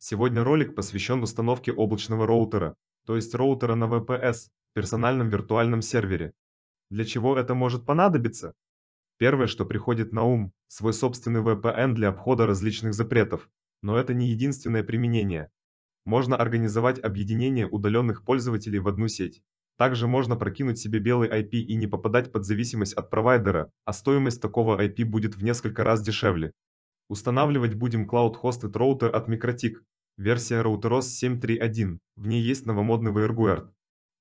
Сегодня ролик посвящен установке облачного роутера, то есть роутера на VPS, персональном виртуальном сервере. Для чего это может понадобиться? Первое, что приходит на ум – свой собственный VPN для обхода различных запретов, но это не единственное применение. Можно организовать объединение удаленных пользователей в одну сеть. Также можно прокинуть себе белый IP и не попадать под зависимость от провайдера, а стоимость такого IP будет в несколько раз дешевле. Устанавливать будем Cloud Hosted роутер от Mikrotik, версия RouterOS 7.3.1, в ней есть новомодный WireGuard.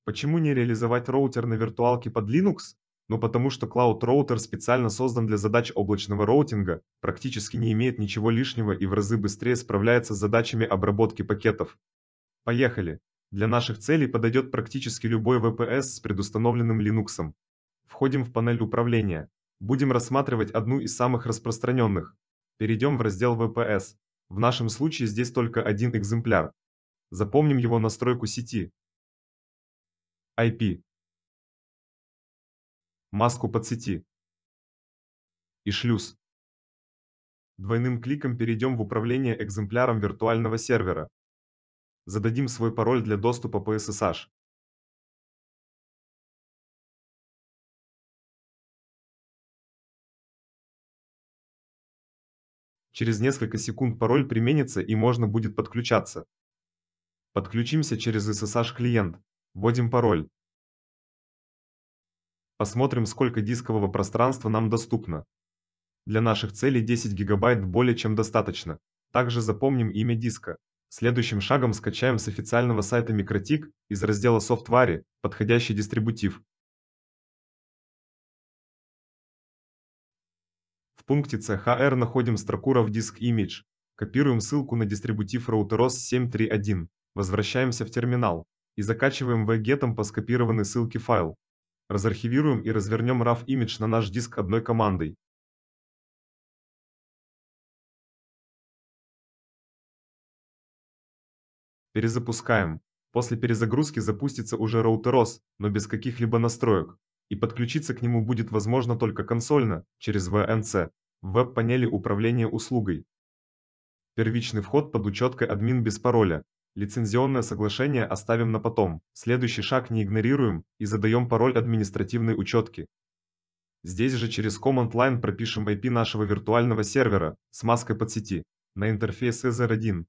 Почему не реализовать роутер на виртуалке под Linux? Ну потому что Cloud Router специально создан для задач облачного роутинга, практически не имеет ничего лишнего и в разы быстрее справляется с задачами обработки пакетов. Поехали! Для наших целей подойдет практически любой VPS с предустановленным Linux. Входим в панель управления. Будем рассматривать одну из самых распространенных Перейдем в раздел VPS. В нашем случае здесь только один экземпляр. Запомним его настройку сети. IP. Маску под сети. И шлюз. Двойным кликом перейдем в управление экземпляром виртуального сервера. Зададим свой пароль для доступа по SSH. Через несколько секунд пароль применится и можно будет подключаться. Подключимся через SSH клиент. Вводим пароль. Посмотрим, сколько дискового пространства нам доступно. Для наших целей 10 гигабайт более чем достаточно. Также запомним имя диска. Следующим шагом скачаем с официального сайта Микротик из раздела «Софтвари» подходящий дистрибутив. пункте CHR находим строку raw disk image, копируем ссылку на дистрибутив RouterOS 731, возвращаемся в терминал и закачиваем вгетом по скопированной ссылке файл. Разархивируем и развернем raw image на наш диск одной командой. Перезапускаем. После перезагрузки запустится уже RouterOS, но без каких-либо настроек и подключиться к нему будет возможно только консольно, через VNC, в веб-панели управления услугой. Первичный вход под учеткой админ без пароля. Лицензионное соглашение оставим на потом. Следующий шаг не игнорируем и задаем пароль административной учетки. Здесь же через Command Line пропишем IP нашего виртуального сервера с маской под сети на интерфейс EZR1.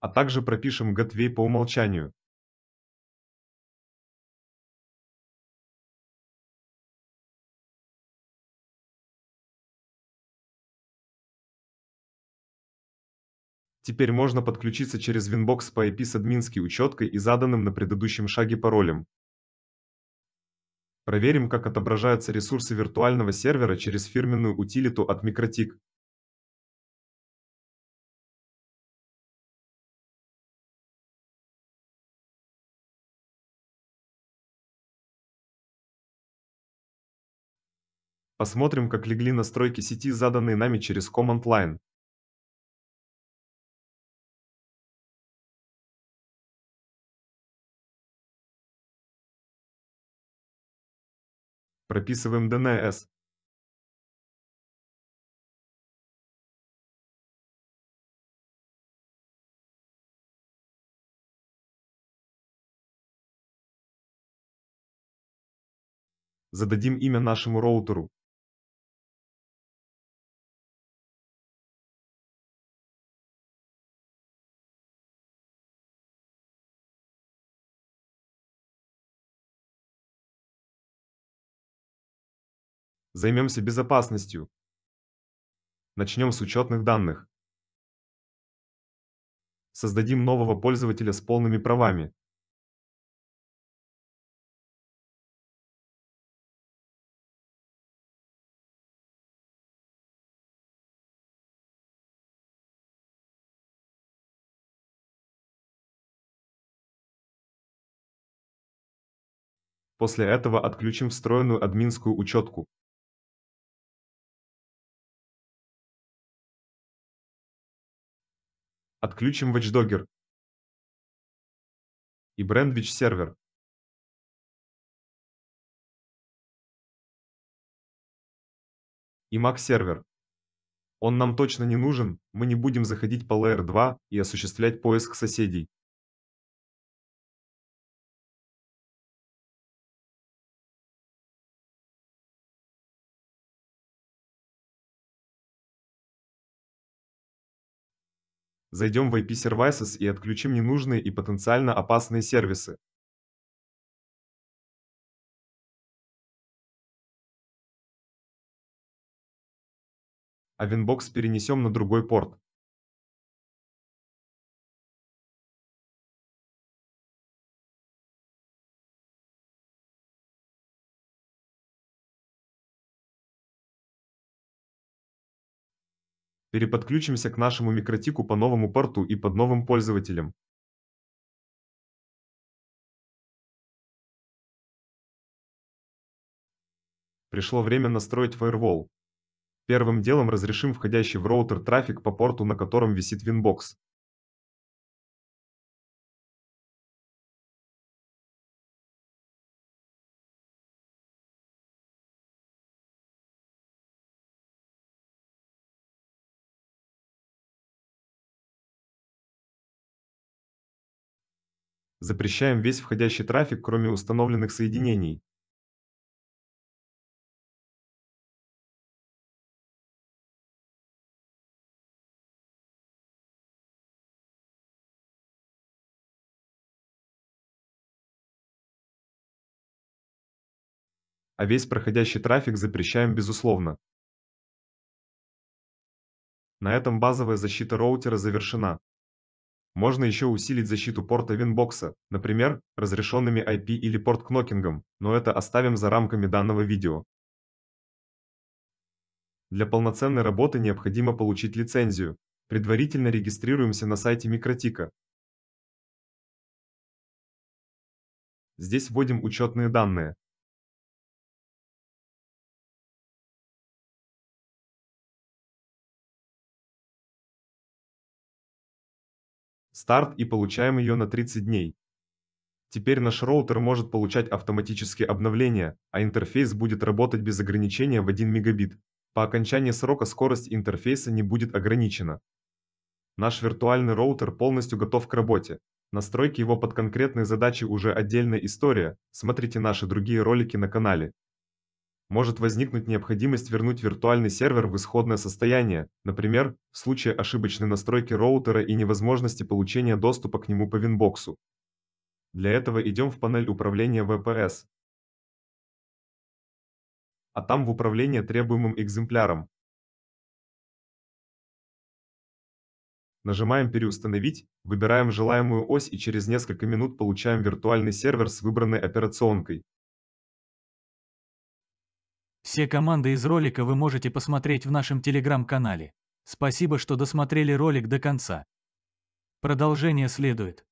а также пропишем Gateway по умолчанию. Теперь можно подключиться через Winbox по IP с админской учеткой и заданным на предыдущем шаге паролем. Проверим, как отображаются ресурсы виртуального сервера через фирменную утилиту от Mikrotik. Посмотрим, как легли настройки сети, заданные нами через Command Line. Прописываем DNS. Зададим имя нашему роутеру. Займемся безопасностью. Начнем с учетных данных. Создадим нового пользователя с полными правами. После этого отключим встроенную админскую учетку. Отключим WatchDogger и Brandwich сервер. И Mac сервер. Он нам точно не нужен, мы не будем заходить по Layer 2 и осуществлять поиск соседей. Зайдем в IP Services и отключим ненужные и потенциально опасные сервисы. А Винбокс перенесем на другой порт. Переподключимся к нашему микротику по новому порту и под новым пользователем. Пришло время настроить фаервол. Первым делом разрешим входящий в роутер трафик по порту, на котором висит Winbox. запрещаем весь входящий трафик, кроме установленных соединений. а весь проходящий трафик запрещаем безусловно. На этом базовая защита роутера завершена. Можно еще усилить защиту порта Винбокса, например, разрешенными IP или порт-кнокингом, но это оставим за рамками данного видео. Для полноценной работы необходимо получить лицензию. Предварительно регистрируемся на сайте Микротика. Здесь вводим учетные данные, старт и получаем ее на 30 дней. Теперь наш роутер может получать автоматические обновления, а интерфейс будет работать без ограничения в 1 мегабит. По окончании срока скорость интерфейса не будет ограничена. Наш виртуальный роутер полностью готов к работе. Настройки его под конкретные задачи уже отдельная история, смотрите наши другие ролики на канале может возникнуть необходимость вернуть виртуальный сервер в исходное состояние, например, в случае ошибочной настройки роутера и невозможности получения доступа к нему по винбоксу. Для этого идем в панель управления VPS. А там в управление требуемым экземпляром. Нажимаем «Переустановить», выбираем желаемую ось и через несколько минут получаем виртуальный сервер с выбранной операционкой. Все команды из ролика вы можете посмотреть в нашем телеграм-канале. Спасибо, что досмотрели ролик до конца. Продолжение следует.